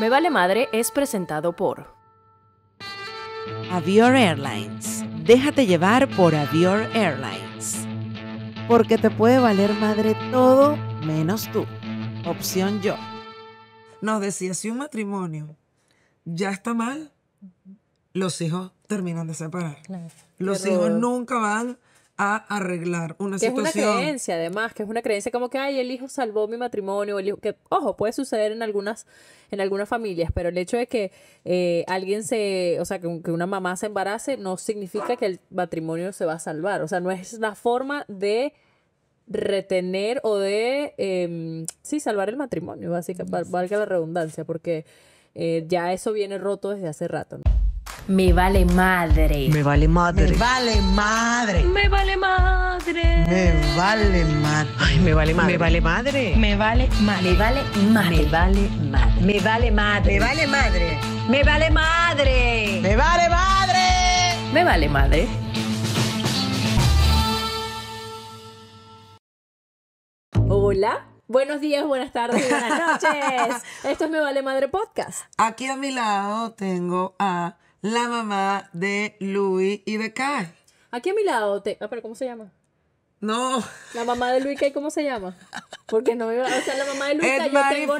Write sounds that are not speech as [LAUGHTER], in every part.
Me Vale Madre es presentado por Avior Airlines. Déjate llevar por Avior Airlines. Porque te puede valer madre todo menos tú. Opción yo. Nos decía, si un matrimonio ya está mal, los hijos terminan de separar. Los hijos nunca van a arreglar una situación. Que es una creencia, además, que es una creencia como que, ay, el hijo salvó mi matrimonio, el hijo, que, ojo, puede suceder en algunas, en algunas familias, pero el hecho de que eh, alguien se, o sea, que, una mamá se embarace no significa que el matrimonio se va a salvar, o sea, no es la forma de retener o de, em, sí, salvar el matrimonio, básicamente, valga la redundancia, porque eh, ya eso viene roto desde hace rato. Me vale madre. Me vale madre. Me vale madre. Me vale madre. Me vale madre. Ay, me vale madre. Me vale madre. Me vale madre. Me vale madre. Me vale madre. Me vale madre. Me vale madre. Me vale madre. Me vale madre. Me vale madre. Hola. Buenos días, buenas tardes, buenas noches. Esto es Me Vale Madre Podcast. Aquí a mi lado tengo a la mamá de Louis y de Aquí a mi lado, te... ah, pero ¿cómo se llama? No. La mamá de Luica, ¿cómo se llama? Porque no va. a sea, la mamá de Luis yo Mari tengo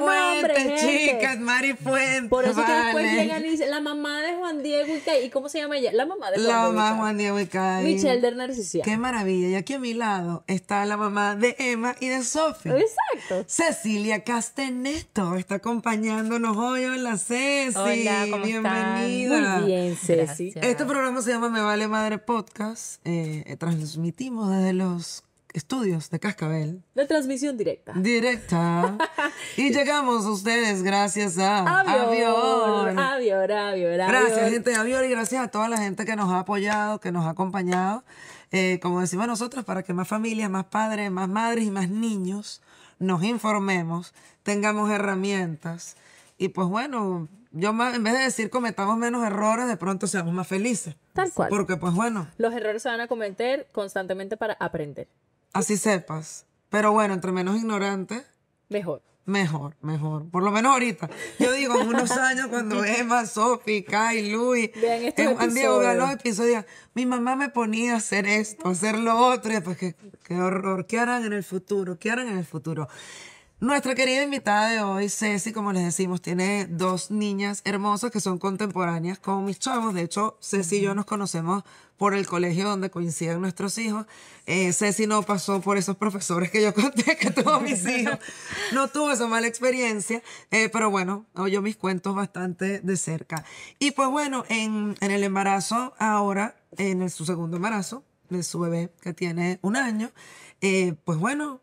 chicas, Mari Por eso que después llegan y dicen, la mamá de Juan Diego ¿Y cómo se llama ella? La mamá de Juan La mamá de Juan Diego Michelle de Qué maravilla. Y aquí a mi lado está la mamá de Emma y de Sofía. Exacto. Cecilia Casteneto está acompañándonos hoy. Hola, Ceci. Hola, Bienvenida. Muy bien, Ceci. Este programa se llama Me Vale Madre Podcast. Eh, transmitimos desde los estudios de Cascabel. La transmisión directa. Directa. [LAUGHS] y llegamos ustedes gracias a Avión. Avión, Avión, Gracias, gente de Avión, y gracias a toda la gente que nos ha apoyado, que nos ha acompañado. Eh, como decimos nosotros, para que más familias, más padres, más madres y más niños nos informemos, tengamos herramientas. Y pues bueno, yo en vez de decir cometamos menos errores, de pronto seamos más felices. Tal cual. Porque pues bueno. Los errores se van a cometer constantemente para aprender. Así sepas. Pero bueno, entre menos ignorante. Mejor. Mejor, mejor. Por lo menos ahorita. Yo digo, en unos [LAUGHS] años, cuando Emma, Sophie, Kai, Luis, Vean Diego vean los episodios. Mi mamá me ponía a hacer esto, a hacer lo otro. Y qué, qué horror. ¿Qué harán en el futuro? ¿Qué harán en el futuro? Nuestra querida invitada de hoy, Ceci, como les decimos, tiene dos niñas hermosas que son contemporáneas con mis chavos. De hecho, Ceci y yo nos conocemos por el colegio donde coinciden nuestros hijos. Eh, Ceci no pasó por esos profesores que yo [LAUGHS] conté que tuvo mis hijos. No tuvo esa mala experiencia, eh, pero bueno, oyó mis cuentos bastante de cerca. Y pues bueno, en, el embarazo ahora, en su segundo embarazo, de su bebé que tiene un año, eh, pues bueno,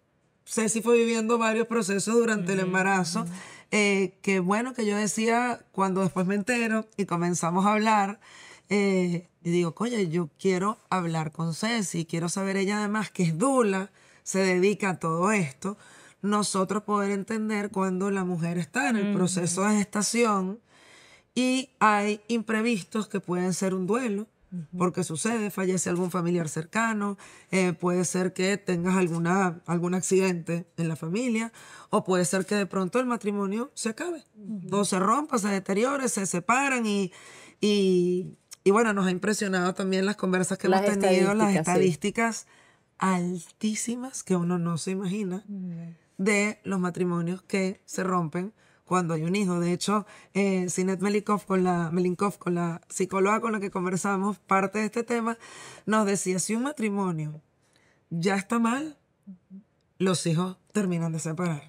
Ceci fue viviendo varios procesos durante el embarazo. Eh, que bueno, que yo decía, cuando después me entero y comenzamos a hablar, eh, y digo, coño, yo quiero hablar con Ceci, quiero saber ella además que es Dula, se dedica a todo esto, nosotros poder entender cuando la mujer está en el proceso de gestación y hay imprevistos que pueden ser un duelo, porque sucede, fallece algún familiar cercano, eh, puede ser que tengas alguna, algún accidente en la familia, o puede ser que de pronto el matrimonio se acabe, o se rompa, se deteriore, se separan y, bueno, nos ha impresionado también las conversas que hemos tenido, las estadísticas altísimas que uno no se imagina de los matrimonios que se rompen cuando hay un hijo. De hecho, eh, Sinet Melinkov con, la, Melinkov, con la psicóloga con la que conversamos, parte de este tema, nos decía, si un matrimonio ya está mal, los hijos terminan de separar.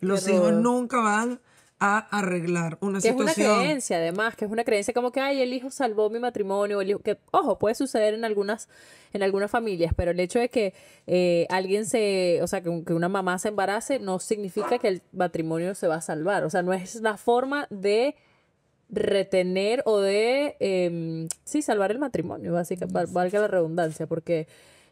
Los hijos nunca van a arreglar una que situación. Es una creencia, además, que es una creencia como que, ay, el hijo salvó mi matrimonio, el hijo, que, ojo, puede suceder en algunas, en algunas familias, pero el hecho de que eh, alguien se, o sea, que, una mamá se embarace no significa que el matrimonio se va a salvar, o sea, no es la forma de retener o de, em, sí, salvar el matrimonio, básicamente, valga la redundancia, porque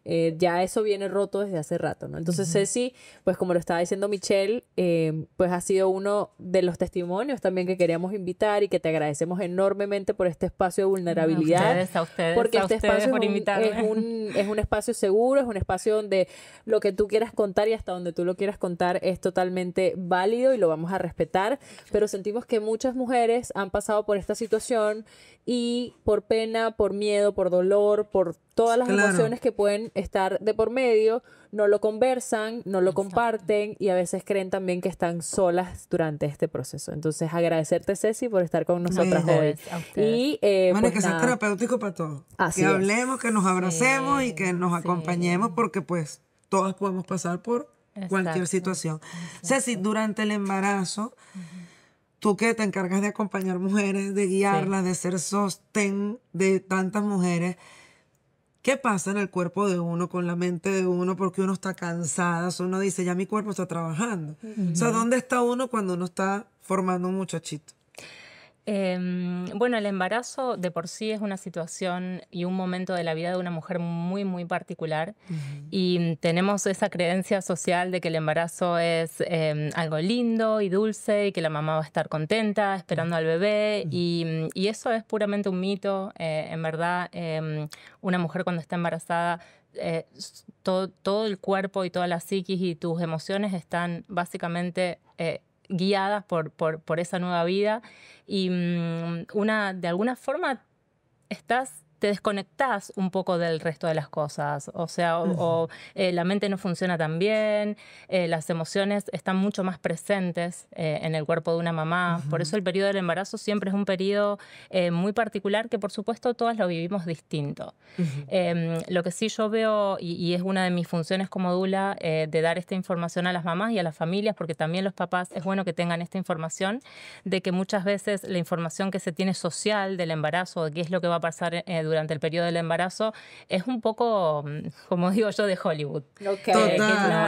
eh, ya eso viene roto desde hace rato, ¿no? Entonces, Ceci, pues como lo estaba diciendo Michelle, em, pues ha sido uno de los testimonios también que queríamos invitar y que te agradecemos enormemente por este espacio de vulnerabilidad. a ustedes, porque este espacio es, un, es, un, espacio seguro, es un espacio donde lo que tú quieras contar y hasta donde tú lo quieras contar es totalmente válido y lo vamos a respetar, pero sentimos que muchas mujeres han pasado por esta situación y por pena, por miedo, por dolor, por todas las emociones que pueden estar de por medio, no lo conversan, no lo comparten y a veces creen también que están solas durante este proceso. Entonces, agradecerte, Ceci, por estar con nosotras hoy. Y, eh, bueno, pues que sea terapéutico para todos. Así que hablemos, que nos abracemos y que nos acompañemos porque pues todas podemos pasar por cualquier situación. Ceci, durante el embarazo, tú que te encargas de acompañar mujeres, de guiarlas, de ser sostén de tantas mujeres, ¿Qué pasa en el cuerpo de uno, con la mente de uno, porque uno está cansada? Uno dice, ya mi cuerpo está trabajando. O sea, ¿dónde está uno cuando uno está formando un muchachito? Em, bueno, el embarazo de por sí es una situación y un momento de la vida de una mujer muy, muy particular y mm, tenemos esa creencia social de que el embarazo es em, algo lindo y dulce y que la mamá va a estar contenta esperando al bebé mm, y, eso es puramente un mito. Eh, en verdad, em, una mujer cuando está embarazada eh, todo, el cuerpo y toda la psiquis y tus emociones están básicamente eh, guiadas por, por, esa nueva vida y mm, una, de alguna forma estás te desconectás un poco del resto de las cosas. O sea, o, eh, la mente no funciona tan bien, eh, las emociones están mucho más presentes eh, en el cuerpo de una mamá. Por eso el periodo del embarazo siempre es un periodo muy particular que, por supuesto, todas lo vivimos distinto. Em, lo que sí yo veo, y, es una de mis funciones como Dula, de dar esta información a las mamás y a las familias, porque también los papás es bueno que tengan esta información, de que muchas veces la información que se tiene social del embarazo, de qué es lo que va a pasar durante durante el periodo del embarazo es un poco, mm, como [LAUGHS] digo yo, de Hollywood. Eh,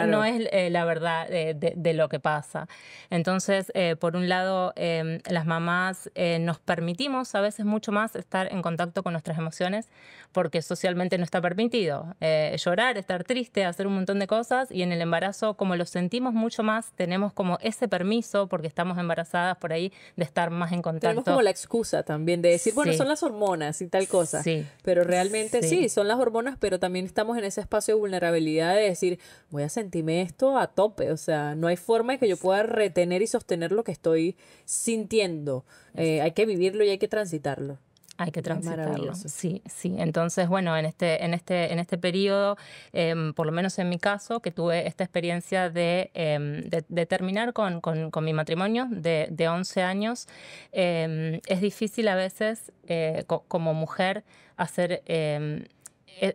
no, es eh, la verdad de, lo que pasa. Entonces, eh, por un lado, em, las mamás nos permitimos a veces mucho más estar en contacto con nuestras emociones porque socialmente no está permitido. llorar, estar triste, hacer un montón de cosas y en el embarazo, como lo sentimos mucho más, tenemos como ese permiso porque estamos embarazadas por ahí de estar más en contacto. Tenemos como la excusa también de decir, bueno, son las hormonas y tal cosa. Sí, pero realmente sí. son las hormonas, pero también estamos en ese espacio de vulnerabilidad de decir, voy a sentirme esto a tope, o sea, no hay forma de que yo pueda retener y sostener lo que estoy sintiendo. Eh, hay que vivirlo y hay que transitarlo. Hay que transitarlo. Sí, sí. Entonces, bueno, en este, en este, en este periodo, em, por lo menos en mi caso, que tuve esta experiencia de, em, terminar con, mi matrimonio de, 11 años, em, es difícil a veces eh, como mujer hacer e,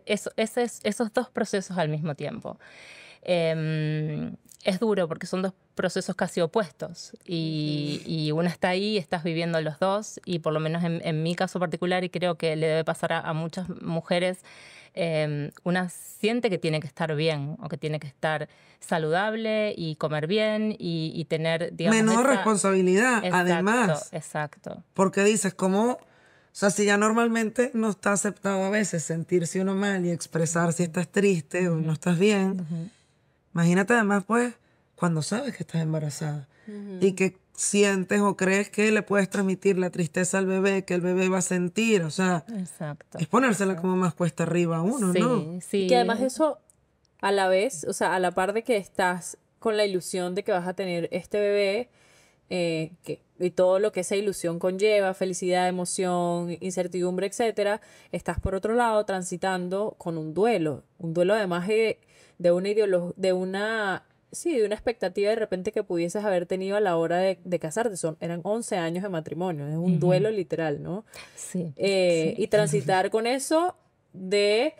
esos dos procesos al mismo tiempo es duro porque son dos procesos casi opuestos y, una uno está ahí, estás viviendo los dos y por lo menos en, mi caso particular y creo que le debe pasar a, muchas mujeres, em, una siente que tiene que estar bien o que tiene que estar saludable y comer bien y, tener, digamos... Menor responsabilidad, además. Exacto. Porque dices, como, o sea, si ya normalmente no está aceptado a veces sentirse uno mal y expresar si estás triste o no estás bien, Imagínate además, pues, cuando sabes que estás embarazada y que sientes o crees que le puedes transmitir la tristeza al bebé, que el bebé va a sentir, o sea, Exacto. es ponérsela como más cuesta arriba a uno, ¿no? Sí, que además eso a la vez, o sea, a la par de que estás con la ilusión de que vas a tener este bebé, eh, que, y todo lo que esa ilusión conlleva, felicidad, emoción, incertidumbre, etcétera, estás por otro lado transitando con un duelo, un duelo además de de una de una, sí, de una expectativa de repente que pudieses haber tenido a la hora de, casarte. Son, eran 11 años de matrimonio, es un duelo literal, ¿no? Eh, sí, Y transitar con eso de...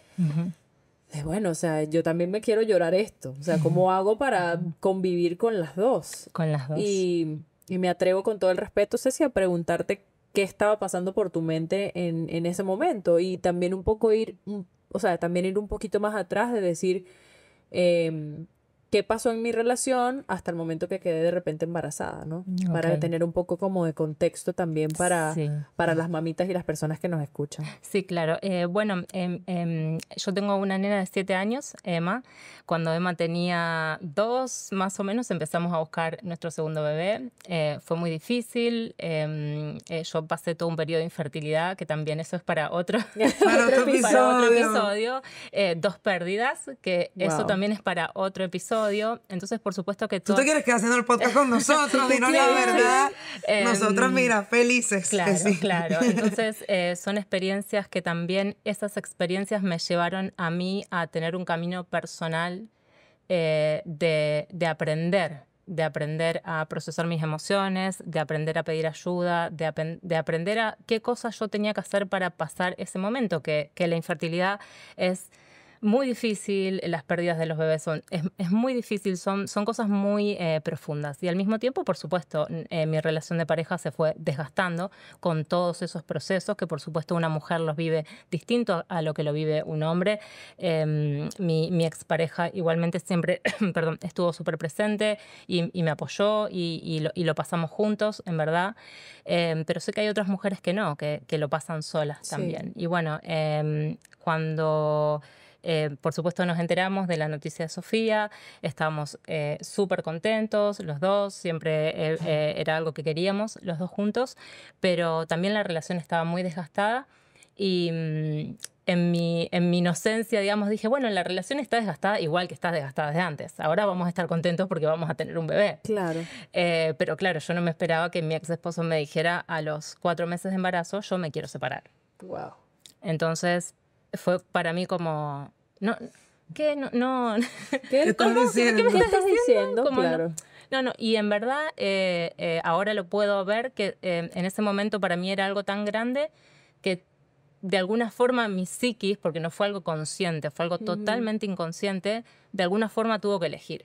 bueno, o sea, yo también me quiero llorar esto. O sea, ¿cómo hago para convivir con las dos? Con las dos. Y, me atrevo con todo el respeto, Ceci, a preguntarte qué estaba pasando por tu mente en, en, ese momento. Y también un poco ir, o sea, también ir un poquito más atrás de decir, eh, qué pasó en mi relación hasta el momento que quedé de repente embarazada, ¿no? Para tener un poco como de contexto también para, para las mamitas y las personas que nos escuchan. Sí, claro. Eh, bueno, em, em, yo tengo una nena de siete años, Emma. Cuando Emma tenía dos, más o menos empezamos a buscar nuestro segundo bebé. Eh, fue muy difícil. Em, eh, yo pasé todo un periodo de infertilidad, que también eso es para otro, [LAUGHS] [LAUGHS] episodio. dos pérdidas, que eso también es para otro episodio entonces, por supuesto que Tú te quieres quedar haciendo el podcast con [LAUGHS] nosotros, no la verdad. Em, nosotros, Nosotras, mira, felices. Claro, [LAUGHS] Entonces, eh, son experiencias que también, esas experiencias me llevaron a mí a tener un camino personal eh, de, aprender de aprender a procesar mis emociones, de aprender a pedir ayuda, de, aprender a qué cosas yo tenía que hacer para pasar ese momento, que la infertilidad es muy difícil, eh, las pérdidas de los bebés son, es, muy difícil, son, son cosas muy eh, profundas. Y al mismo tiempo, por supuesto, eh, mi relación de pareja se fue desgastando con todos esos procesos que por supuesto una mujer los vive distinto a lo que lo vive un hombre. Em, mi, expareja igualmente siempre, [COUGHS] perdón, estuvo súper presente y, me apoyó y, lo, pasamos juntos, en verdad. Em, pero sé que hay otras mujeres que no, que, lo pasan solas también. Y bueno, em, cuando eh, por supuesto nos enteramos de la noticia de Sofía, estábamos eh, súper contentos los dos, siempre eh, era algo que queríamos los dos juntos, pero también la relación estaba muy desgastada y mm, en, mi, en mi inocencia, digamos, dije, bueno, la relación está desgastada igual que estás desgastada de antes, ahora vamos a estar contentos porque vamos a tener un bebé. Claro. pero claro, yo no me esperaba que mi ex esposo me dijera a los cuatro meses de embarazo, yo me quiero separar. Wow. Entonces, fue para mí como... No, ¿Qué? No, [LAUGHS] ¿Qué, me estás diciendo? claro. No, no, y en verdad eh, eh, ahora lo puedo ver que eh, en ese momento para mí era algo tan grande que de alguna forma mi psiquis, porque no fue algo consciente, fue algo totalmente inconsciente, de alguna forma tuvo que elegir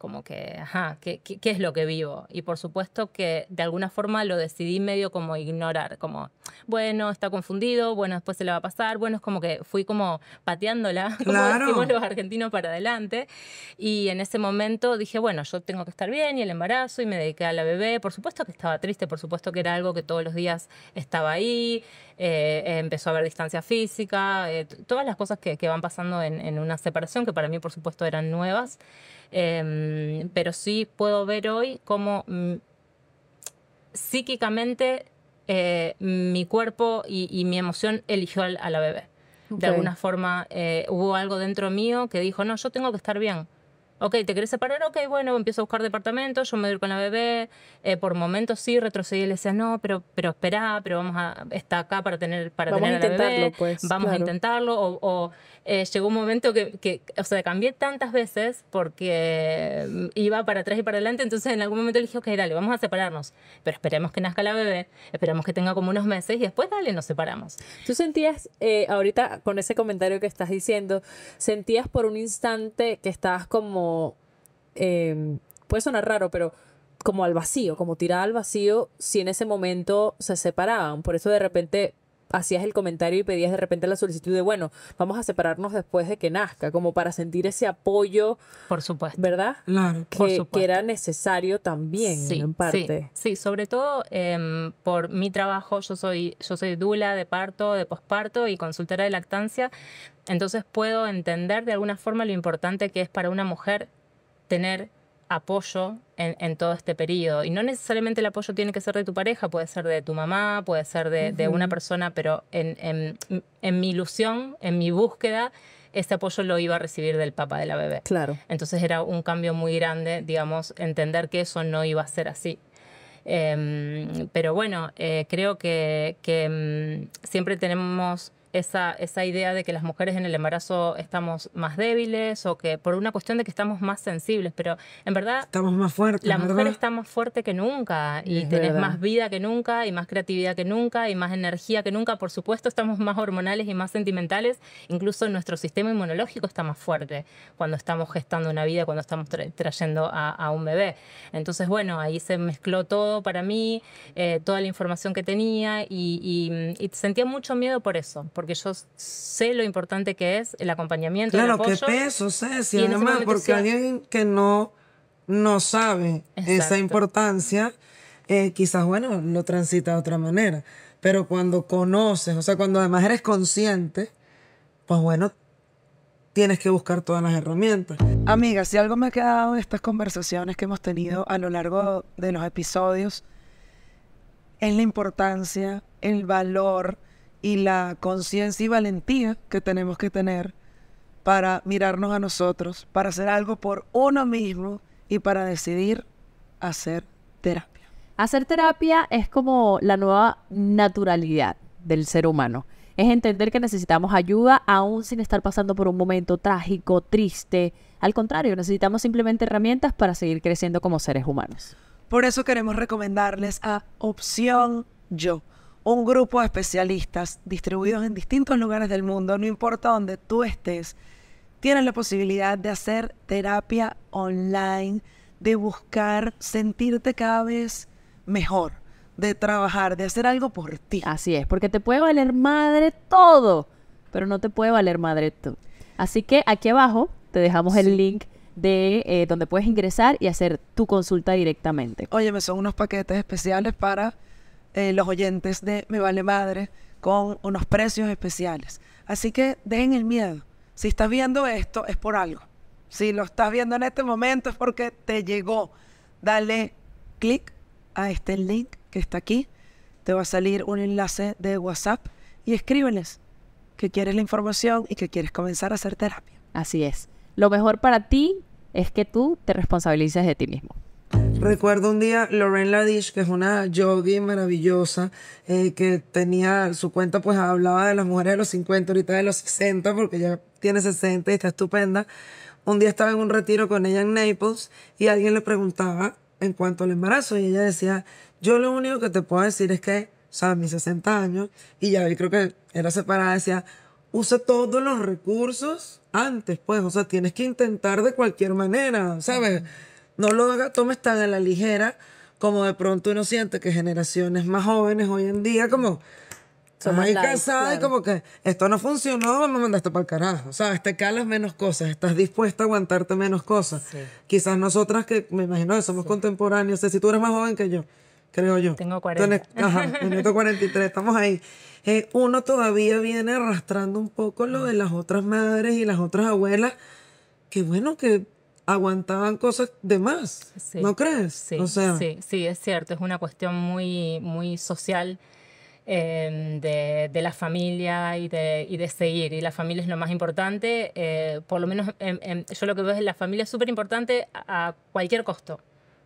como que, ajá, ¿qué, ¿qué, es lo que vivo? Y por supuesto que de alguna forma lo decidí medio como ignorar, como, bueno, está confundido, bueno, después se le va a pasar, bueno, es como que fui como pateándola, [LAUGHS] como decimos los argentinos para adelante. Y en ese momento dije, bueno, yo tengo que estar bien y el embarazo y me dediqué a la bebé. Por supuesto que estaba triste, por supuesto que era algo que todos los días estaba ahí, eh, empezó a haber distancia física, eh, todas las cosas que, que van pasando en, en una separación que para mí por supuesto eran nuevas. Em, pero sí puedo ver hoy cómo mm, psíquicamente eh, mi cuerpo y, mi emoción eligió a la bebé. De alguna forma eh, hubo algo dentro mío que dijo, no, yo tengo que estar bien ok, ¿te querés separar? Ok, bueno, empiezo a buscar departamentos yo me voy con la bebé, eh, por momentos sí retrocedí y le decía, no, pero, pero espera, pero vamos a, está acá para tener, para vamos a, la bebé, pues, vamos a intentarlo, o, eh, llegó un momento que, o sea, cambié tantas veces porque mm, iba para atrás y para adelante, entonces en algún momento le dije, ok, dale, vamos a separarnos, pero esperemos que nazca la bebé, esperemos que tenga como unos meses y después, dale, nos separamos. ¿Tú sentías, eh, ahorita con ese comentario que estás diciendo, sentías por un instante que estabas como Em, puede sonar raro, pero como al vacío, como tirar al vacío, si en ese momento se separaban. Por eso de repente hacías el comentario y pedías de repente la solicitud de, bueno, vamos a separarnos después de que nazca, como para sentir ese apoyo. Por supuesto. ¿Verdad? Claro, que, por supuesto. que era necesario también, en parte. Sí, sobre todo em, por mi trabajo, yo soy, yo soy dula de parto, de posparto y consultora de lactancia, entonces puedo entender de alguna forma lo importante que es para una mujer tener apoyo en, todo este periodo. Y no necesariamente el apoyo tiene que ser de tu pareja, puede ser de tu mamá, puede ser de, una persona, pero en, mi ilusión, en mi búsqueda, ese apoyo lo iba a recibir del papá de la bebé. Claro. Entonces era un cambio muy grande, digamos, entender que eso no iba a ser así. Em, pero bueno, eh, creo que, mm, siempre tenemos esa, esa idea de que las mujeres en el embarazo estamos más débiles o que por una cuestión de que estamos más sensibles, pero en verdad... Estamos más fuertes. La mujer está más fuerte que nunca y tenés más vida que nunca y más creatividad que nunca y más energía que nunca. Por supuesto, estamos más hormonales y más sentimentales. Incluso nuestro sistema inmunológico está más fuerte cuando estamos gestando una vida, cuando estamos trayendo a, un bebé. Entonces, bueno, ahí se mezcló todo para mí, eh, toda la información que tenía y, sentía mucho miedo por eso porque yo sé lo importante que es el acompañamiento. Claro, el qué peso, Ceci, además, porque alguien que no, no sabe esa importancia, eh, quizás, bueno, lo transita de otra manera. Pero cuando conoces, o sea, cuando además eres consciente, pues bueno, tienes que buscar todas las herramientas. Amiga, si algo me ha quedado de estas conversaciones que hemos tenido a lo largo de los episodios, es la importancia, el valor, y la conciencia y valentía que tenemos que tener para mirarnos a nosotros, para hacer algo por uno mismo y para decidir hacer terapia. Hacer terapia es como la nueva naturalidad del ser humano. Es entender que necesitamos ayuda aún sin estar pasando por un momento trágico, triste. Al contrario, necesitamos simplemente herramientas para seguir creciendo como seres humanos. Por eso queremos recomendarles a Opción Yo un grupo de especialistas distribuidos en distintos lugares del mundo, no importa donde tú estés, tienes la posibilidad de hacer terapia online, de buscar sentirte cada vez mejor, de trabajar, de hacer algo por ti. Así es, porque te puede valer madre todo, pero no te puede valer madre tú. Así que aquí abajo te dejamos el link de eh, donde puedes ingresar y hacer tu consulta directamente. Óyeme, son unos paquetes especiales para eh, los oyentes de Me Vale Madre con unos precios especiales. Así que dejen el miedo. Si estás viendo esto, es por algo. Si lo estás viendo en este momento, es porque te llegó. Dale clic a este link que está aquí. Te va a salir un enlace de WhatsApp y escríbeles que quieres la información y que quieres comenzar a hacer terapia. Así es. Lo mejor para ti es que tú te responsabilices de ti mismo. Recuerdo un día Lorraine Ladish, que es una yogi maravillosa, eh, que tenía su cuenta, pues hablaba de las mujeres de los 50, ahorita de los 60, porque ya tiene 60 y está estupenda. Un día estaba en un retiro con ella en Naples y alguien le preguntaba en cuanto al embarazo y ella decía, yo lo único que te puedo decir es que, o sea, mis 60 años, y ya creo que era separada, decía, usa todos los recursos antes, pues, o sea, tienes que intentar de cualquier manera, ¿sabes? No lo haga, tomes tan a la ligera como de pronto uno siente que generaciones más jóvenes hoy en día como somos ahí casadas y como que esto no funcionó, me mandaste para el carajo. O sea, te calas menos cosas, estás dispuesta a aguantarte menos cosas. Quizás nosotras que me imagino que somos contemporáneos, si tú eres más joven que yo, creo yo. Tengo 40. ajá, minuto 43, estamos ahí. Eh, uno todavía viene arrastrando un poco lo de las otras madres y las otras abuelas, que bueno, que aguantaban cosas de más, ¿no crees? Sí, es cierto, es una cuestión muy, muy social em, de, la familia y de, seguir, y la familia es lo más importante, eh, por lo menos em, em, yo lo que veo es la familia es súper importante a cualquier costo.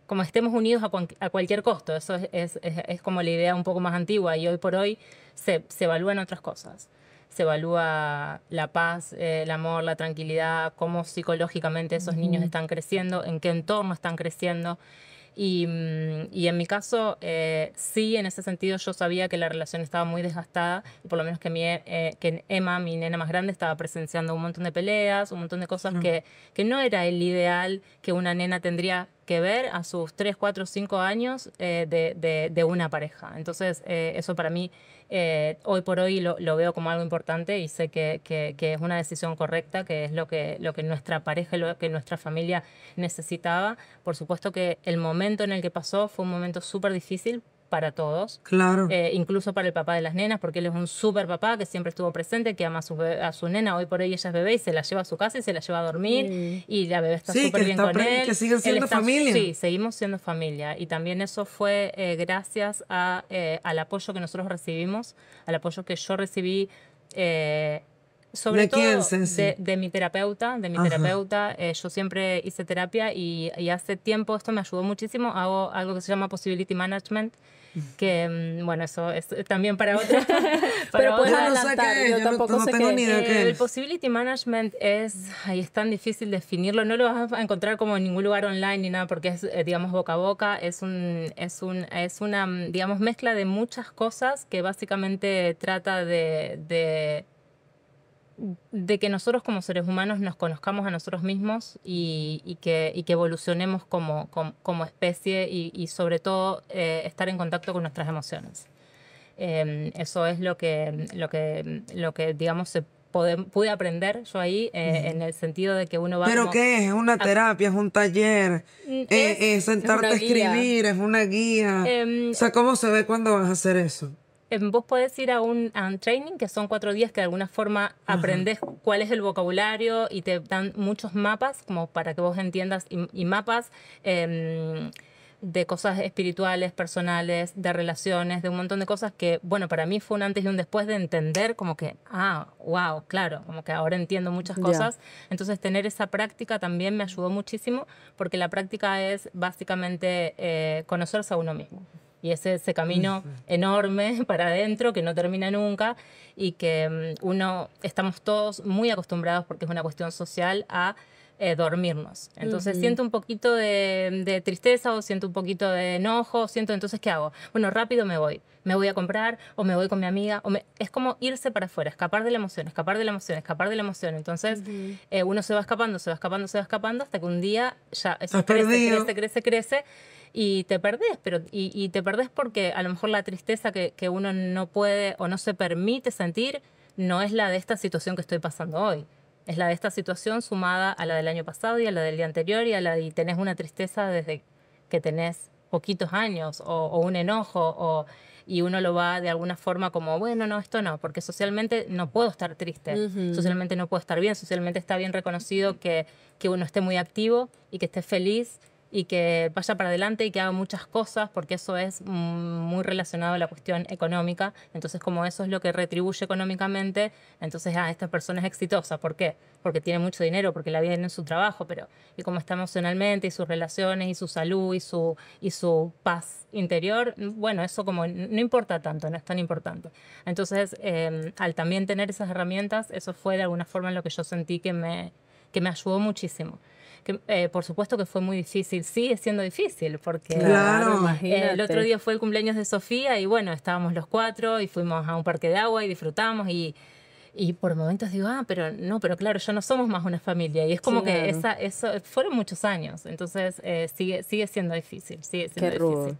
Como estemos unidos a, cualquier costo, eso es, como la idea un poco más antigua y hoy por hoy se, se evalúan otras cosas se evalúa la paz, eh, el amor, la tranquilidad, cómo psicológicamente esos niños están creciendo, en qué entorno están creciendo. Y, mm, en mi caso, eh, sí, en ese sentido yo sabía que la relación estaba muy desgastada, por lo menos que, mi, eh, que Emma, mi nena más grande, estaba presenciando un montón de peleas, un montón de cosas que, que no era el ideal que una nena tendría que ver a sus 3, 4, 5 años eh, de, de, una pareja. Entonces, eh, eso para mí eh, hoy por hoy lo, veo como algo importante y sé que, es una decisión correcta, que es lo que, lo que nuestra pareja, lo que nuestra familia necesitaba. Por supuesto que el momento en el que pasó fue un momento súper difícil, para todos. Claro. Eh, incluso para el papá de las nenas, porque él es un súper papá que siempre estuvo presente, que ama a su, nena. Hoy por hoy ella es bebé y se la lleva a su casa y se la lleva a dormir. Y la bebé está súper bien con él. Que siguen siendo familia. Sí, seguimos siendo familia. Y también eso fue eh, gracias eh, al apoyo que nosotros recibimos, al apoyo que yo recibí sobre todo de, mi terapeuta, de mi terapeuta. yo siempre hice terapia y, y, hace tiempo esto me ayudó muchísimo. Hago algo que se llama Possibility Management, que mm, bueno, eso es eh, también para otros [LAUGHS] Pero puedes adelantar, yo, tampoco sé qué El Possibility Management es, ahí es tan difícil definirlo, no lo vas a encontrar como en ningún lugar online ni nada, porque es, eh, digamos, boca a boca, es, un, es, un, es una, mm, digamos, mezcla de muchas cosas que básicamente trata de de que nosotros como seres humanos nos conozcamos a nosotros mismos y, que, que, evolucionemos como, especie y, sobre todo eh, estar en contacto con nuestras emociones. Em, eso es lo que, lo que, lo que digamos, se pude, aprender yo ahí, eh, en el sentido de que uno va... ¿Pero qué es? ¿Es una terapia? ¿Es un taller? Mm, ¿Es, es sentarte a escribir? ¿Es una guía? Em, o sea, ¿cómo se ve cuando vas a hacer eso? vos podés ir a un, training que son cuatro días que de alguna forma aprendes cuál es el vocabulario y te dan muchos mapas como para que vos entiendas y, mapas. Em, de cosas espirituales, personales, de relaciones, de un montón de cosas que, bueno, para mí fue un antes y un después de entender como que, ah, wow, claro, como que ahora entiendo muchas cosas. Entonces tener esa práctica también me ayudó muchísimo porque la práctica es básicamente eh, conocerse a uno mismo y ese camino enorme [LAUGHS] para adentro que no termina nunca y que mm, uno, estamos todos muy acostumbrados porque es una cuestión social a eh, dormirnos. Entonces siento un poquito de, tristeza o siento un poquito de enojo, siento entonces ¿qué hago? Bueno, rápido me voy. Me voy a comprar o me voy con mi amiga. O Es como irse para afuera, escapar de la emoción, escapar de la emoción, escapar de la emoción. Entonces eh, uno se va escapando, se va escapando, se va escapando hasta que un día ya eso crece, crece, crece, crece, y te perdés. Pero, y, te perdés porque a lo mejor la tristeza que, que uno no puede o no se permite sentir no es la de esta situación que estoy pasando hoy es la de esta situación sumada a la del año pasado y a la del día anterior y a la de tenés una tristeza desde que tenés poquitos años o, un enojo y uno lo va de alguna forma como, bueno, no, esto no, porque socialmente no puedo estar triste, socialmente no puedo estar bien, socialmente está bien reconocido que, que uno esté muy activo y que esté feliz y que vaya para adelante y que haga muchas cosas, porque eso es mm, muy relacionado a la cuestión económica. Entonces, como eso es lo que retribuye económicamente, entonces, ah, esta persona es exitosa. ¿Por qué? Porque tiene mucho dinero, porque la viene en su trabajo, pero y cómo está emocionalmente y sus relaciones y su salud y su, y su paz interior, bueno, eso como no importa tanto, no es tan importante. Entonces, em, al también tener esas herramientas, eso fue de alguna forma lo que yo sentí que me, que me ayudó muchísimo. Eh, por supuesto que fue muy difícil, sigue siendo difícil, porque el otro día fue el cumpleaños de Sofía y bueno, estábamos los cuatro y fuimos a un parque de agua y disfrutamos y, por momentos digo, ah, pero no, pero claro, ya no somos más una familia y es como que esa, eso, fueron muchos años, entonces eh, sigue, sigue siendo difícil, sigue siendo difícil.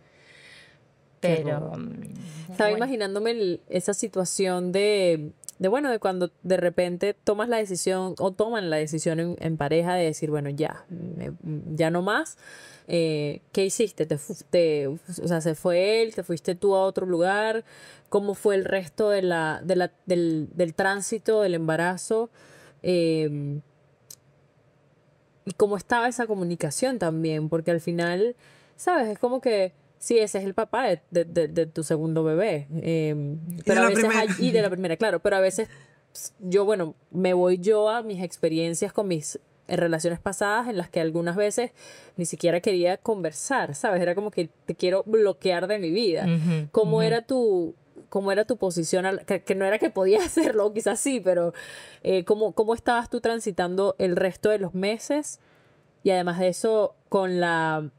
Pero... Mm, Estaba imaginándome esa situación de de bueno, de cuando de repente tomas la decisión o toman la decisión en, pareja de decir, bueno, ya, ya no más. Eh, ¿Qué hiciste? Te, sea, se fue él, te fuiste tú a otro lugar. ¿Cómo fue el resto de la, del, del, tránsito, del embarazo? Em, y cómo estaba esa comunicación también, porque al final, ¿sabes? Es como que Sí, ese es el papá de, tu segundo bebé. pero em, y, de y de la primera, claro, pero a veces yo, bueno, me voy yo a mis experiencias con mis relaciones pasadas en las que algunas veces ni siquiera quería conversar, ¿sabes? Era como que te quiero bloquear de mi vida. ¿Cómo era tu cómo era tu posición, que, no era que podía [LAUGHS] hacerlo, quizás sí, pero eh, ¿cómo, ¿cómo, estabas tú transitando el resto de los meses y además de eso con la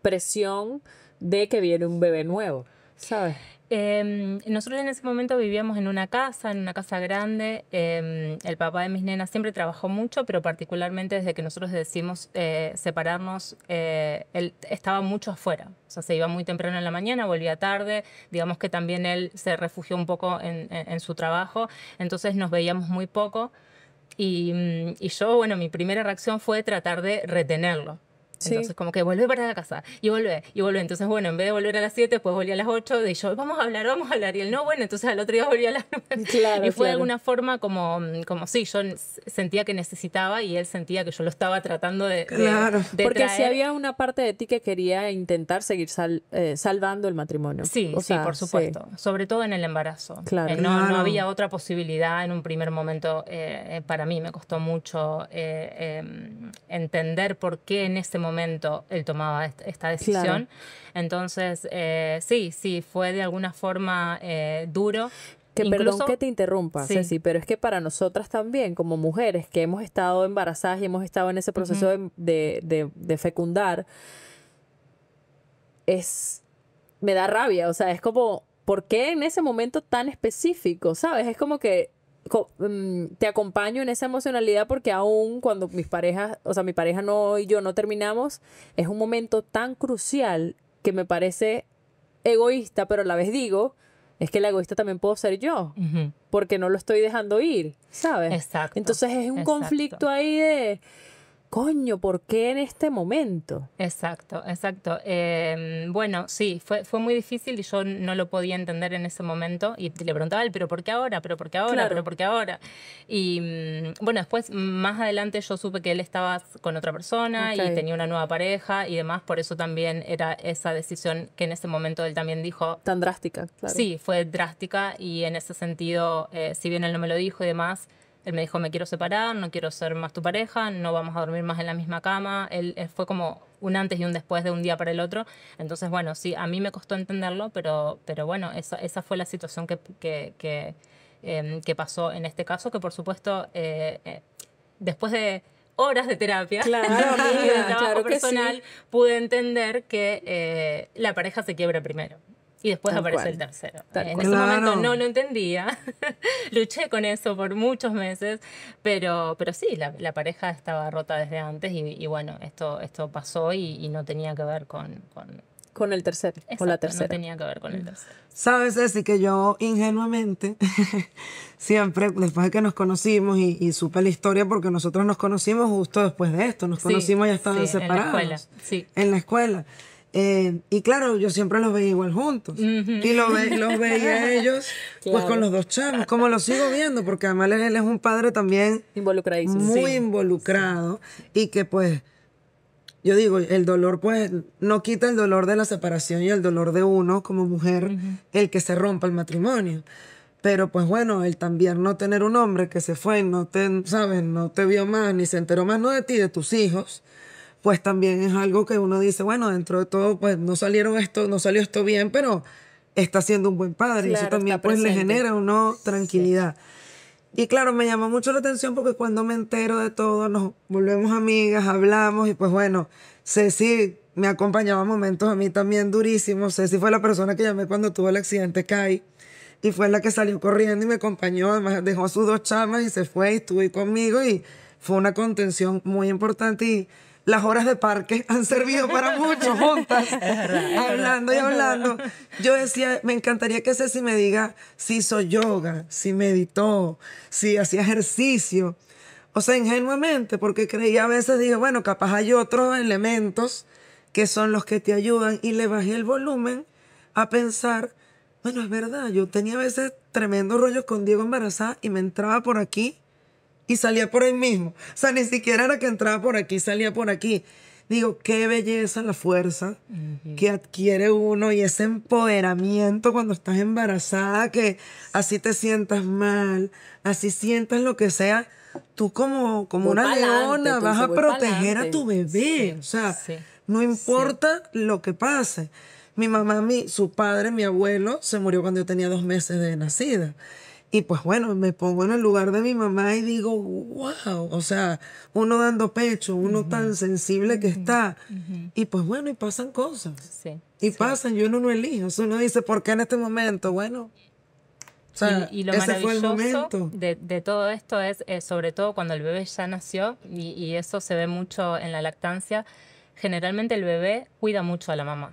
presión de que viene un bebé nuevo, ¿sabes? Em, nosotros en ese momento vivíamos en una casa, en una casa grande. Em, el papá de mis nenas siempre trabajó mucho, pero particularmente desde que nosotros decidimos eh, separarnos, eh, él estaba mucho afuera. O sea, se iba muy temprano en la mañana, volvía tarde. Digamos que también él se refugió un poco en, en, en su trabajo. Entonces nos veíamos muy poco. Y, mm, y yo, bueno, mi primera reacción fue tratar de retenerlo. Entonces, como que vuelve para la casa y vuelve y vuelve Entonces, bueno, en vez de volver a las 7, pues volví a las 8. Y yo, vamos a hablar, vamos a hablar. Y él, no, bueno, entonces al otro día volví a las [LAUGHS] y fue de alguna forma como, como sí, yo sentía que necesitaba y él sentía que yo lo estaba tratando de. Claro. Porque si había una parte de ti que quería intentar seguir eh, salvando el matrimonio. Sí, sí, por supuesto. Sobre todo en el embarazo. Claro. Eh, no, había otra posibilidad en un primer momento. Eh, para mí me costó mucho em, entender por qué en ese momento momento él tomaba esta decisión. Entonces, eh, sí, sí, fue de alguna forma eh, duro. Que perdón que te interrumpa, sí. Ceci, pero es que para nosotras también, como mujeres que hemos estado embarazadas y hemos estado en ese proceso de, de, de fecundar, es. me da rabia. O sea, es como. ¿Por qué en ese momento tan específico? ¿Sabes? Es como que Mm, te acompaño en esa emocionalidad porque aún cuando mis parejas, o sea, mi pareja no y yo no terminamos, es un momento tan crucial que me parece egoísta, pero a la vez digo, es que el egoísta también puedo ser yo, porque no lo estoy dejando ir, ¿sabes? Exacto. Entonces es un conflicto ahí de coño, ¿por qué en este momento? Exacto, exacto. Em, bueno, sí, fue, fue muy difícil y yo no lo podía entender en ese momento y le preguntaba él, pero ¿por qué ahora? ¿Pero por qué ahora? ¿Pero por qué ahora? Y mm, bueno, después, mm, más adelante yo supe que él estaba con otra persona y tenía una nueva pareja y demás, por eso también era esa decisión que en ese momento él también dijo. Tan drástica, claro. Sí, fue drástica y en ese sentido, eh, si bien él no me lo dijo y demás, él me dijo, me quiero separar, no quiero ser más tu pareja, no vamos a dormir más en la misma cama. Él, eh, fue como un antes y un después de un día para el otro. Entonces, bueno, sí, a mí me costó entenderlo, pero, pero bueno, esa, fue la situación que, em, que, pasó en este caso, que por supuesto, eh, eh, después de horas de terapia, [LAUGHS] claro, de trabajo personal, pude entender que la pareja se quiebra primero y después aparece el tercero. Eh, en ese momento no lo entendía, [LAUGHS] luché con eso por muchos meses, pero, pero sí, la, pareja estaba rota desde antes y, bueno, esto, esto pasó y, no tenía que ver con... con, el tercero, Exacto, con la tercera. No tenía que ver con el tercero. Sabes, así que yo ingenuamente, [LAUGHS] siempre, después de que nos conocimos y, supe la historia, porque nosotros nos conocimos justo después de esto, nos conocimos y ya estaban sí, separados. En la escuela. Sí. En la escuela. Eh, y claro, yo siempre los veía igual juntos. Y los, ve, los veía ellos pues con los dos chavos, como los sigo viendo, porque además él es un padre también muy involucrado y que pues, yo digo, el dolor pues no quita el dolor de la separación y el dolor de uno como mujer, el que se rompa el matrimonio. Pero pues bueno, el también no tener un hombre que se fue, no te, ¿sabes? No te vio más, ni se enteró más, no de ti, de tus hijos pues también es algo que uno dice, bueno, dentro de todo, pues no salieron esto, no salió esto bien, pero está siendo un buen padre. y eso también pues le genera a uno tranquilidad. Y claro, me llamó mucho la atención porque cuando me entero de todo, nos volvemos amigas, hablamos y pues bueno, Ceci me acompañaba a momentos a mí también durísimos. Ceci fue la persona que llamé cuando tuvo el accidente Kai y fue la que salió corriendo y me acompañó. Además, dejó a sus dos chamas y se fue y estuvo ahí conmigo y fue una contención muy importante y las horas de parque han servido para [LAUGHS] mucho juntas, hablando y hablando. Yo decía, me encantaría que Ceci me diga si hizo yoga, si meditó, si hacía ejercicio. O sea, ingenuamente, porque creía a veces, dije, bueno, capaz hay otros elementos que son los que te ayudan. Y le bajé el volumen a pensar, bueno, es verdad, yo tenía a veces tremendo rollo con Diego embarazada y me entraba por aquí y salía por ahí mismo. O sea, ni siquiera era que entraba por aquí, salía por aquí. Digo, qué belleza la fuerza que adquiere uno y ese empoderamiento cuando estás embarazada, que así te sientas mal, así sientas lo que sea. Tú como, como una leona vas a proteger a tu bebé. o sea, no importa lo que pase. Mi mamá, mi, su padre, mi abuelo, se murió cuando yo tenía dos meses de nacida. Y pues bueno, me pongo en el lugar de mi mamá y digo, wow, o sea, uno dando pecho, uno tan sensible que está. Y pues bueno, y pasan cosas. y pasan, yo uno no elijo. uno dice, ¿por qué en este momento? Bueno, y, lo maravilloso de, todo esto es, eh, sobre todo cuando el bebé ya nació, y, eso se ve mucho en la lactancia, generalmente el bebé cuida mucho a la mamá.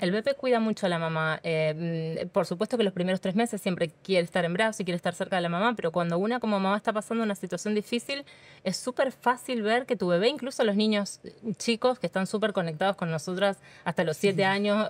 El bebé cuida mucho a la mamá. Eh, mm, por supuesto que los primeros tres meses siempre quiere estar en brazos y quiere estar cerca de la mamá, pero cuando una como mamá está pasando una situación difícil, es súper fácil ver que tu bebé, incluso los niños chicos que están súper conectados con nosotras hasta los siete años,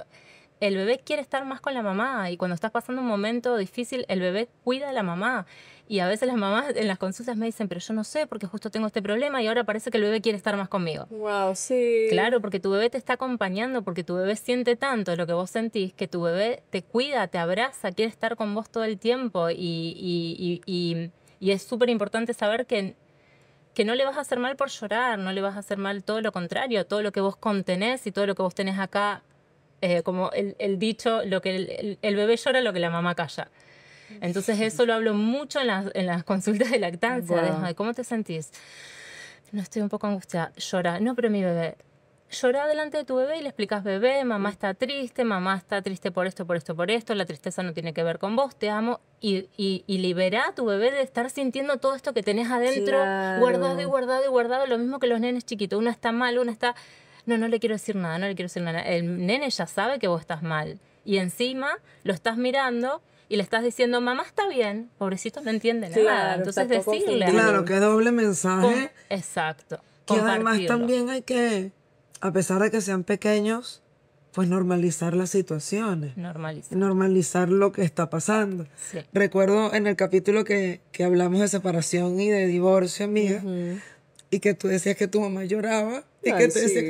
el bebé quiere estar más con la mamá y cuando estás pasando un momento difícil, el bebé cuida a la mamá. Y a veces las mamás en las consultas me dicen, pero yo no sé porque justo tengo este problema y ahora parece que el bebé quiere estar más conmigo. Wow, sí. Claro, porque tu bebé te está acompañando, porque tu bebé siente tanto lo que vos sentís, que tu bebé te cuida, te abraza, quiere estar con vos todo el tiempo. Y, y, y, es súper importante saber que que no le vas a hacer mal por llorar, no le vas a hacer mal, todo lo contrario, todo lo que vos contenés y todo lo que vos tenés acá eh, como el, dicho, lo que el, bebé llora lo que la mamá calla. Entonces eso lo hablo mucho en las, en las consultas de lactancia. ¿Cómo te sentís? No estoy un poco angustiada. Llora. No, pero mi bebé. Llora delante de tu bebé y le explicas, bebé, mamá está triste, mamá está triste por esto, por esto, por esto, la tristeza no tiene que ver con vos, te amo. Y, libera a tu bebé de estar sintiendo todo esto que tenés adentro, guardado y guardado y guardado, lo mismo que los nenes chiquitos. Uno está mal, uno está no, no le quiero decir nada, no le quiero decir nada. El nene ya sabe que vos estás mal. Y encima lo estás mirando y le estás diciendo, mamá está bien, pobrecito no entiende nada. Entonces decirle. Claro, que doble mensaje. exacto. Que además también hay que, a pesar de que sean pequeños, pues normalizar las situaciones. Normalizar. Normalizar lo que está pasando. Recuerdo en el capítulo que, hablamos de separación y de divorcio, amiga, y que tú decías que tu mamá lloraba y que te decía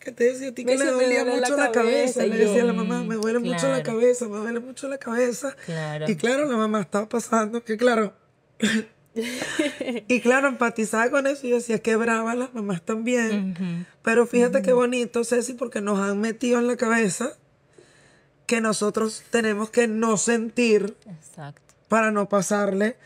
que te decía a ti que le dolía mucho la cabeza. le decía a la mamá, me duele mucho la cabeza, me duele mucho la cabeza. Y claro, la mamá estaba pasando, que claro. y claro, empatizaba con eso y decía, que brava, las mamás también. Pero fíjate qué bonito, Ceci, porque nos han metido en la cabeza que nosotros tenemos que no sentir para no pasarle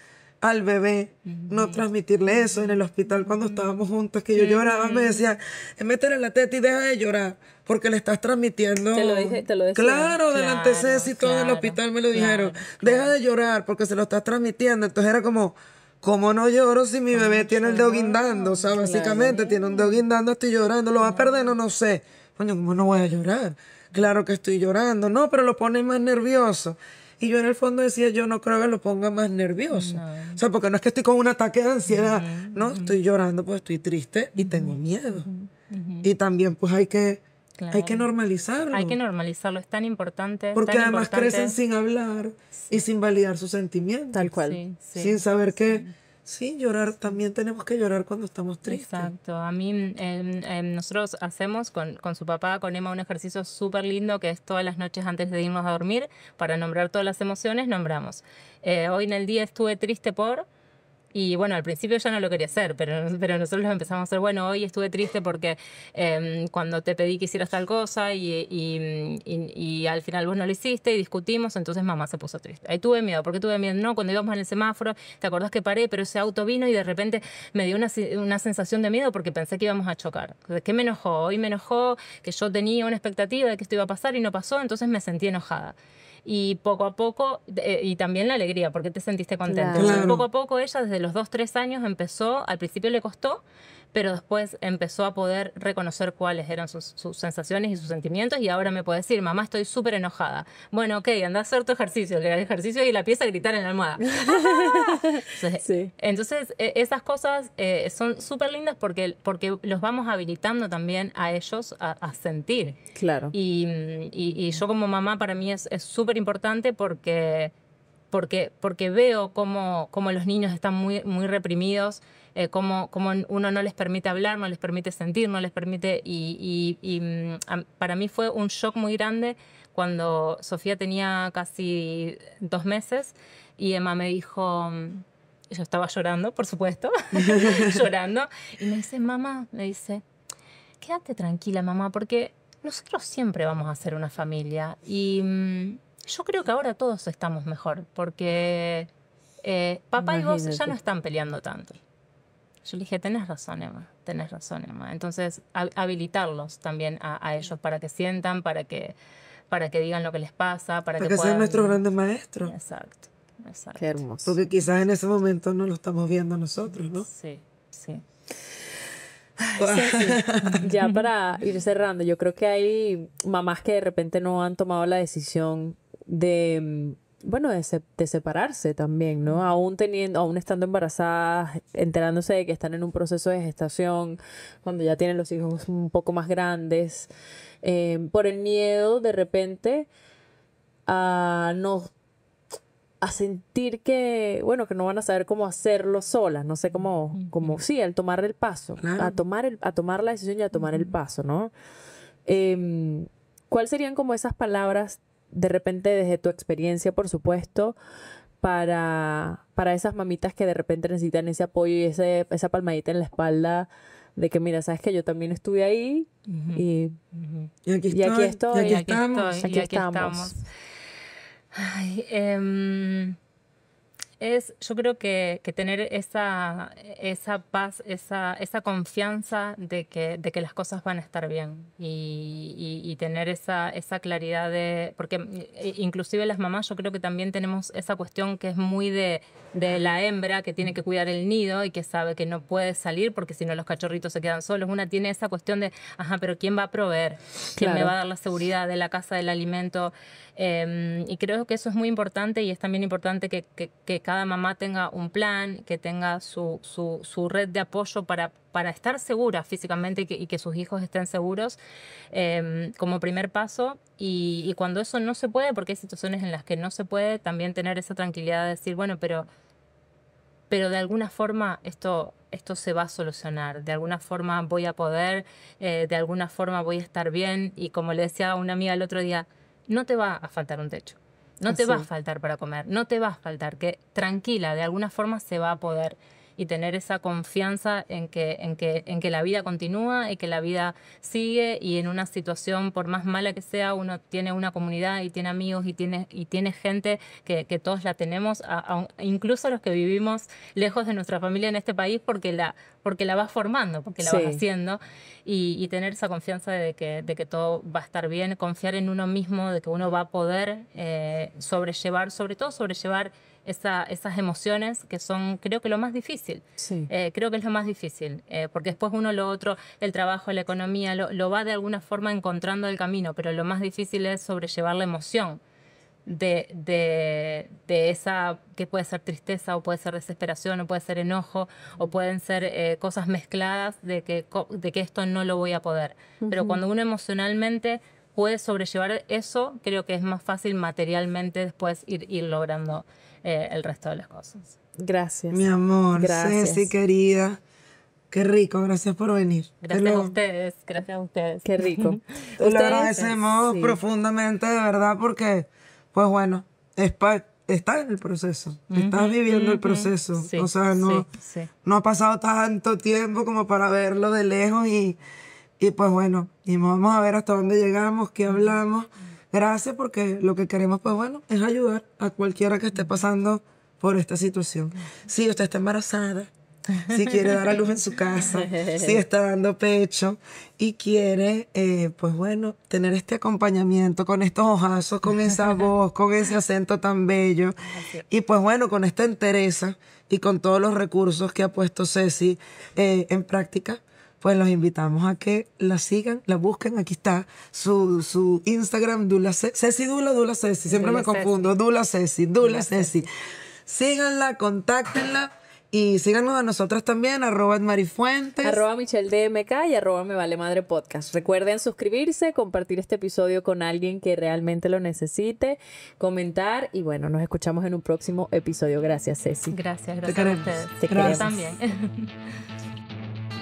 al bebé, no transmitirle eso. En el hospital, cuando estábamos juntos, que yo lloraba, me decían, en la teta y deja de llorar, porque le estás transmitiendo. lo dije, te lo Claro, del delante de todo el hospital me lo dijeron. deja de llorar, porque se lo estás transmitiendo. Entonces era como, ¿cómo no lloro si mi bebé tiene el dedo guindando? O sea, básicamente tiene un dedo guindando, estoy llorando, lo va a perder, no, no sé. Coño, ¿cómo no voy a llorar? Claro que estoy llorando. No, pero lo pone más nervioso. Y yo en el fondo decía, yo no creo que lo ponga más nervioso. O sea, porque no es que estoy con un ataque de ansiedad, no, estoy llorando, pues estoy triste y tengo miedo. Y también pues hay que... Hay que normalizarlo. Hay que normalizarlo, es tan importante. Porque además crecen sin hablar y sin validar sus sentimientos. Tal cual. sin saber qué... Sí, llorar, también tenemos que llorar cuando estamos tristes. Exacto, a mí em, em, nosotros hacemos con, su papá, con Emma, un ejercicio súper lindo que es todas las noches antes de irnos a dormir, para nombrar todas las emociones, nombramos. Eh, hoy en el día estuve triste por y bueno, al principio ya no lo quería hacer, pero, pero nosotros empezamos a hacer, bueno, hoy estuve triste porque em, cuando te pedí que hicieras tal cosa y, al final vos no lo hiciste y discutimos, entonces mamá se puso triste. Ahí tuve miedo, porque tuve miedo, no, cuando íbamos en el semáforo, ¿te acordás que paré? Pero ese auto vino y de repente me dio una, una sensación de miedo porque pensé que íbamos a chocar. ¿Qué me enojó? Hoy me enojó que yo tenía una expectativa de que esto iba a pasar y no pasó, entonces me sentí enojada y poco a poco, eh, y también la alegría, porque te sentiste contento. poco a poco ella desde los dos, tres años empezó, al principio le costó, pero después empezó a poder reconocer cuáles eran sus, sensaciones y sus sentimientos y ahora me puede decir, mamá, estoy súper enojada. Bueno, ok, anda a hacer tu ejercicio, el ejercicio y la pieza a gritar en la almohada. [LAUGHS] entonces, e, esas cosas eh, son súper lindas porque, porque los vamos habilitando también a ellos a, sentir. Claro. Y, yo como mamá para mí es súper importante porque porque, porque veo cómo, cómo, los niños están muy, muy reprimidos eh, cómo, uno no les permite hablar, no les permite sentir, no les permite... Y, mm, para mí fue un shock muy grande cuando Sofía tenía casi dos meses y Emma me dijo, mm, yo estaba llorando, por supuesto, [LAUGHS] [LAUGHS] llorando, y me dice, mamá, me dice, quédate tranquila, mamá, porque nosotros siempre vamos a ser una familia y mm, yo creo que ahora todos estamos mejor, porque eh, papá y vos ya no están peleando tanto. Yo le dije, tenés razón, Emma, tenés razón, Emma. Entonces, habilitarlos también a, ellos para que sientan, para que, para que digan lo que les pasa, para, que, sean nuestros grandes maestros. Exacto, exacto. Qué hermoso. Porque quizás en ese momento no lo estamos viendo nosotros, ¿no? Sí, sí. [LAUGHS] Ya para ir cerrando, yo creo que hay mamás que de repente no han tomado la decisión de mm, bueno, de, de, separarse también, ¿no? Aún teniendo, aún estando embarazadas, enterándose de que están en un proceso de gestación, cuando ya tienen los hijos un poco más grandes, em, por el miedo de repente a a sentir que, bueno, que no van a saber cómo hacerlo solas, no sé cómo, como sí, al tomar el paso, a tomar el, a tomar la decisión y a tomar el paso, ¿no? Em, ¿Cuáles serían como esas palabras de repente desde tu experiencia, por supuesto, para, para esas mamitas que de repente necesitan ese apoyo y ese, esa palmadita en la espalda de que, mira, sabes que yo también estuve ahí y, aquí estoy, y, aquí aquí, estamos. Ay, em, es yo creo que, que tener esa, esa paz, esa, esa confianza de que, de que, las cosas van a estar bien y, y, tener esa, esa, claridad de, porque e, inclusive las mamás yo creo que también tenemos esa cuestión que es muy de, de la hembra que tiene que cuidar el nido y que sabe que no puede salir porque si no los cachorritos se quedan solos. Una tiene esa cuestión de, ajá, pero ¿quién va a proveer? ¿Quién me va a dar la seguridad de la casa, del alimento? Em, y creo que eso es muy importante y es también importante que, que, cada mamá tenga un plan, que tenga su, su, su red de apoyo para para estar segura físicamente y que, sus hijos estén seguros em, como primer paso. Y, cuando eso no se puede, porque hay situaciones en las que no se puede, también tener esa tranquilidad de decir, bueno, pero pero de alguna forma esto, esto se va a solucionar, de alguna forma voy a poder, eh, de alguna forma voy a estar bien y como le decía a una amiga el otro día, no te va a faltar un techo, no te va a faltar para comer, no te va a faltar, que tranquila, de alguna forma se va a poder y tener esa confianza en que, en que, en que la vida continúa y que la vida sigue y en una situación, por más mala que sea, uno tiene una comunidad y tiene amigos y tiene, y tiene gente que, todos la tenemos, incluso los que vivimos lejos de nuestra familia en este país, porque la, porque la vas formando, porque la vas haciendo y, tener esa confianza de que, de que todo va a estar bien, confiar en uno mismo, de que uno va a poder eh, sobrellevar, sobre todo sobrellevar esas emociones que son, creo que lo más difícil. Eh, creo que es lo más difícil, eh, porque después uno lo otro, el trabajo, la economía, lo, va de alguna forma encontrando el camino, pero lo más difícil es sobrellevar la emoción. De, de, esa que puede ser tristeza o puede ser desesperación o puede ser enojo o pueden ser eh, cosas mezcladas de que, de que esto no lo voy a poder. Pero cuando uno emocionalmente puede sobrellevar eso, creo que es más fácil materialmente después ir, ir logrando eh, el resto de las cosas. Gracias. Mi amor, gracias. Ceci, querida. Qué rico, gracias por venir. Gracias a ustedes, gracias a ustedes. Qué rico. [LAUGHS] lo agradecemos profundamente, de verdad, porque, pues bueno, es está en el proceso, estás viviendo el proceso. o sea, no, no ha pasado tanto tiempo como para verlo de lejos y, pues bueno, y vamos a ver hasta dónde llegamos, qué hablamos. Gracias porque lo que queremos, pues bueno, es ayudar a cualquiera que esté pasando por esta situación. Si usted está embarazada, si quiere dar a luz en su casa, si [LAUGHS] está dando pecho y quiere, eh, pues bueno, tener este acompañamiento con estos ojazos, con esa [LAUGHS] voz, con ese acento tan bello y pues bueno, con esta entereza y con todos los recursos que ha puesto Ceci eh, en práctica pues los invitamos a que la sigan, la busquen. Aquí está su, su Instagram, Dula Ceci, Dula, Dula Ceci. Siempre me confundo, Dula Ceci, Dula, Ceci. Síganla, contáctenla. Y síganos a nosotras también, arroba Marifuentes. Arroba Michelle DMK y arroba Me Vale Madre Podcast. Recuerden suscribirse, compartir este episodio con alguien que realmente lo necesite, comentar y bueno, nos escuchamos en un próximo episodio. Gracias, Ceci. Gracias, gracias a ustedes. Te gracias. también. [LAUGHS]